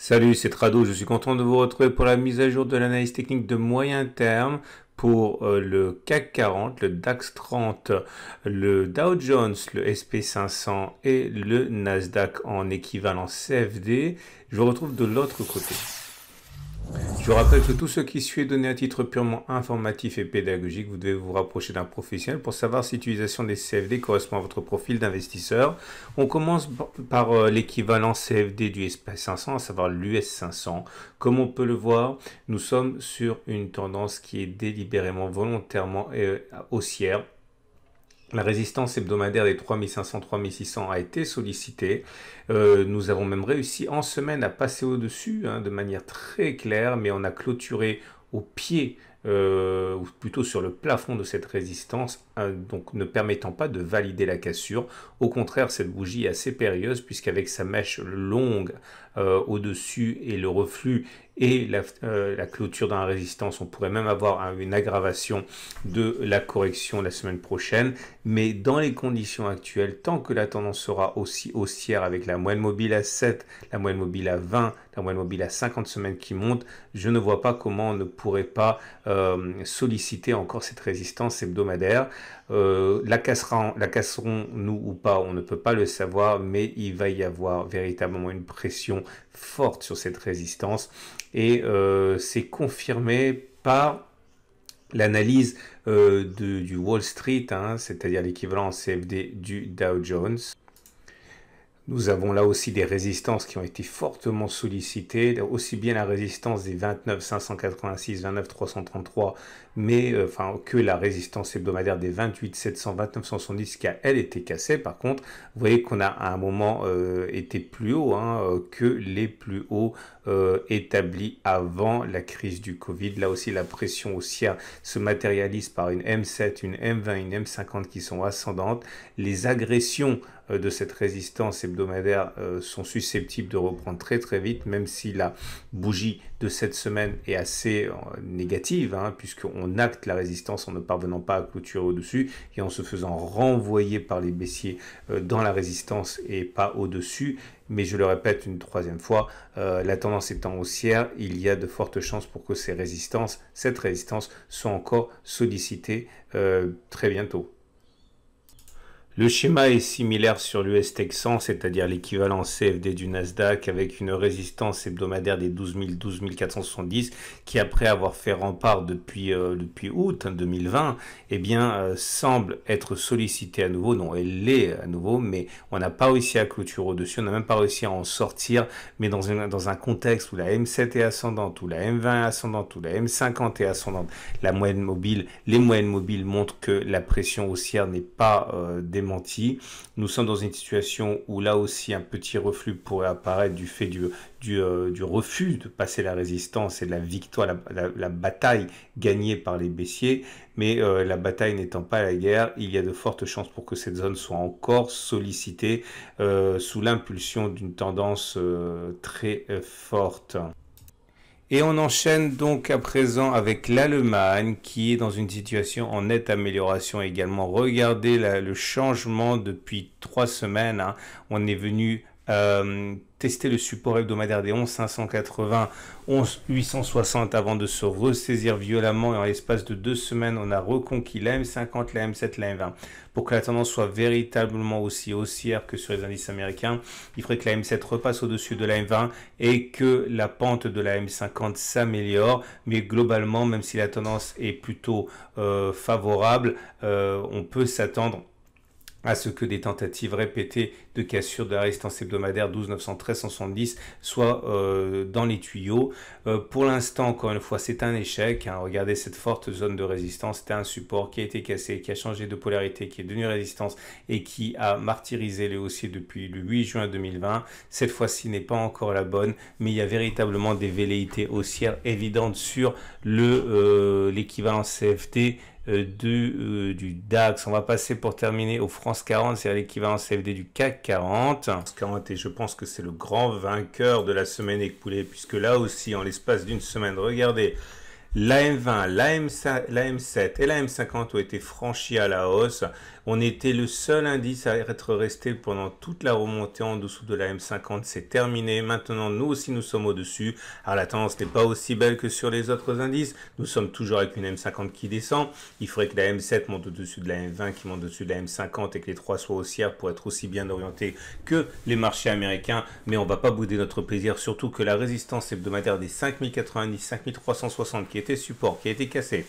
Salut, c'est Trado, je suis content de vous retrouver pour la mise à jour de l'analyse technique de moyen terme pour euh, le CAC 40, le DAX 30, le Dow Jones, le SP500 et le Nasdaq en équivalent CFD. Je vous retrouve de l'autre côté. Je rappelle que tout ce qui suit est donné à titre purement informatif et pédagogique. Vous devez vous rapprocher d'un professionnel pour savoir si l'utilisation des CFD correspond à votre profil d'investisseur. On commence par euh, l'équivalent CFD du SP500, à savoir l'US500. Comme on peut le voir, nous sommes sur une tendance qui est délibérément, volontairement euh, haussière la résistance hebdomadaire des 3500-3600 a été sollicitée. Euh, nous avons même réussi en semaine à passer au-dessus hein, de manière très claire, mais on a clôturé au pied, euh, ou plutôt sur le plafond de cette résistance, hein, donc ne permettant pas de valider la cassure. Au contraire, cette bougie est assez périlleuse puisqu'avec sa mèche longue euh, au-dessus et le reflux et euh, la, clôture dans la résistance. On pourrait même avoir une aggravation de la correction la semaine prochaine. Mais dans les conditions actuelles, tant que la tendance sera aussi haussière avec la moyenne mobile à 7, la moyenne mobile à 20, la moyenne mobile à 50 semaines qui monte, je ne vois pas comment on ne pourrait pas euh, solliciter encore cette résistance hebdomadaire. Euh, la casserons-nous ou pas On ne peut pas le savoir, mais il va y avoir véritablement une pression forte sur cette résistance et euh, c'est confirmé par l'analyse euh, du Wall Street, hein, c'est-à-dire l'équivalent CFD du Dow Jones. Nous avons là aussi des résistances qui ont été fortement sollicitées, aussi bien la résistance des 29 586, 29 333, mais euh, enfin que la résistance hebdomadaire des 28 700, 29 170 qui a elle été cassée. Par contre, vous voyez qu'on a à un moment euh, été plus haut hein, euh, que les plus hauts établis avant la crise du Covid. Là aussi, la pression haussière se matérialise par une M7, une M20, une M50 qui sont ascendantes. Les agressions euh, de cette résistance hebdomadaire euh, sont susceptibles de reprendre très très vite, même si la bougie de cette semaine est assez euh, négative, hein, puisqu'on acte la résistance en ne parvenant pas à clôturer au-dessus et en se faisant renvoyer par les baissiers dans la résistance et pas au-dessus. Mais je le répète une troisième fois, la tendance étant haussière, il y a de fortes chances pour que ces résistances, cette résistance, soit encore sollicitée très bientôt. Le schéma est similaire sur l'US Texan, c'est-à-dire l'équivalent CFD du Nasdaq, avec une résistance hebdomadaire des 12 000, 470, qui après avoir fait rempart depuis, euh, depuis août 2020, eh bien, euh, semble être sollicité à nouveau. Non, elle l'est à nouveau, mais on n'a pas réussi à clôturer au-dessus, on n'a même pas réussi à en sortir, mais dans, dans un contexte où la M7 est ascendante, où la M20 est ascendante, où la M50 est ascendante, la moyenne mobile, les moyennes mobiles montrent que la pression haussière n'est pas euh, nous sommes dans une situation où là aussi un petit reflux pourrait apparaître du fait du, euh, refus de passer la résistance et de la victoire, la, bataille gagnée par les baissiers. Mais euh, la bataille n'étant pas la guerre, il y a de fortes chances pour que cette zone soit encore sollicitée euh, sous l'impulsion d'une tendance très forte. Et on enchaîne donc à présent avec l'Allemagne qui est dans une situation en nette amélioration également. Regardez le changement depuis trois semaines. Hein. On est venu euh, tester le support hebdomadaire des 11, 860 avant de se ressaisir violemment et en l'espace de deux semaines, on a reconquis la M50, la M7, la M20. Pour que la tendance soit véritablement aussi haussière que sur les indices américains, il faudrait que la M7 repasse au-dessus de la M20 et que la pente de la M50 s'améliore. Mais globalement, même si la tendance est plutôt euh, favorable, euh, on peut s'attendre à ce que des tentatives répétées de cassure de la résistance hebdomadaire 12 170 soient euh, dans les tuyaux. Euh, pour l'instant, encore une fois, c'est un échec. Hein. Regardez cette forte zone de résistance. C'était un support qui a été cassé, qui a changé de polarité, qui est devenu résistance et qui a martyrisé les haussiers depuis le 8 juin 2020. Cette fois-ci n'est pas encore la bonne, mais il y a véritablement des velléités haussières évidentes sur euh, l'équivalent CFT euh, euh, du DAX. On va passer pour terminer au France 40, c'est l'équivalent CFD du CAC 40. France 40 et je pense que c'est le grand vainqueur de la semaine écoulée puisque là aussi en l'espace d'une semaine, regardez, l'AM20, l'AM7 et la m 50 ont été franchis à la hausse. On était le seul indice à être resté pendant toute la remontée en dessous de la M50. C'est terminé. Maintenant, nous aussi, nous sommes au-dessus. Alors, la tendance n'est pas aussi belle que sur les autres indices. Nous sommes toujours avec une M50 qui descend. Il faudrait que la M7 monte au-dessus de la M20, qui monte au-dessus de la M50 et que les trois soient haussières pour être aussi bien orientés que les marchés américains. Mais on ne va pas bouder notre plaisir, surtout que la résistance hebdomadaire des 5090, 5360 qui était support, qui a été cassée,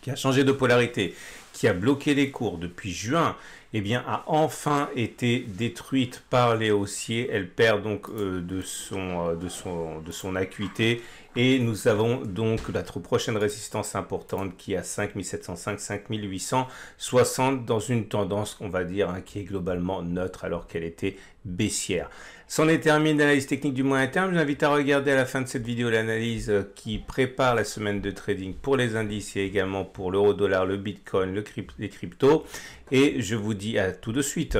qui a changé de polarité, qui a bloqué les cours depuis juin, et eh bien, a enfin été détruite par les haussiers. Elle perd donc euh, de, son, euh, de, son, de son acuité et nous avons donc la prochaine résistance importante qui est à 5705-5860 dans une tendance, on va dire, hein, qui est globalement neutre alors qu'elle était baissière. C'en est terminé l'analyse technique du moyen terme. Je vous invite à regarder à la fin de cette vidéo l'analyse euh, qui prépare la semaine de trading pour les indices et également pour l'euro dollar, le bitcoin, les cryptos. Et je vous dis à tout de suite.